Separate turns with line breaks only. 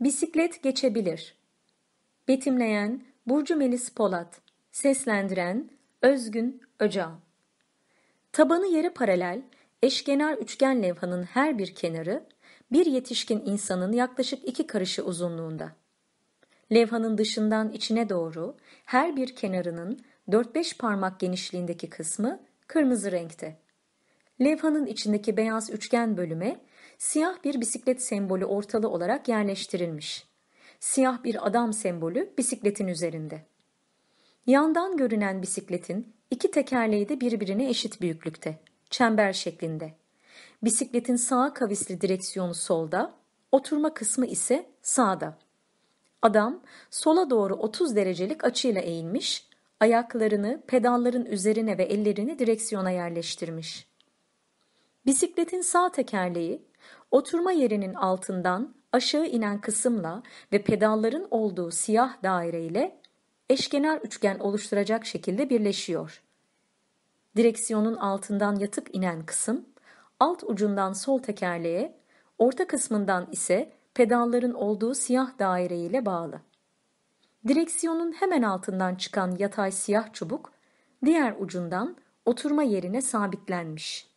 Bisiklet geçebilir. Betimleyen Burcu Melis Polat. Seslendiren Özgün Öcal. Tabanı yere paralel, eşkenar üçgen levhanın her bir kenarı bir yetişkin insanın yaklaşık iki karışı uzunluğunda. Levhanın dışından içine doğru her bir kenarının 4-5 parmak genişliğindeki kısmı kırmızı renkte. Levhanın içindeki beyaz üçgen bölüme siyah bir bisiklet sembolü ortalı olarak yerleştirilmiş. Siyah bir adam sembolü bisikletin üzerinde. Yandan görünen bisikletin iki tekerleği de birbirine eşit büyüklükte, çember şeklinde. Bisikletin sağ kavisli direksiyonu solda, oturma kısmı ise sağda. Adam sola doğru 30 derecelik açıyla eğilmiş, ayaklarını pedalların üzerine ve ellerini direksiyona yerleştirmiş. Bisikletin sağ tekerleği Oturma yerinin altından aşağı inen kısımla ve pedalların olduğu siyah daire ile eşkenar üçgen oluşturacak şekilde birleşiyor. Direksiyonun altından yatık inen kısım, alt ucundan sol tekerleğe, orta kısmından ise pedalların olduğu siyah daire ile bağlı. Direksiyonun hemen altından çıkan yatay siyah çubuk, diğer ucundan oturma yerine sabitlenmiş.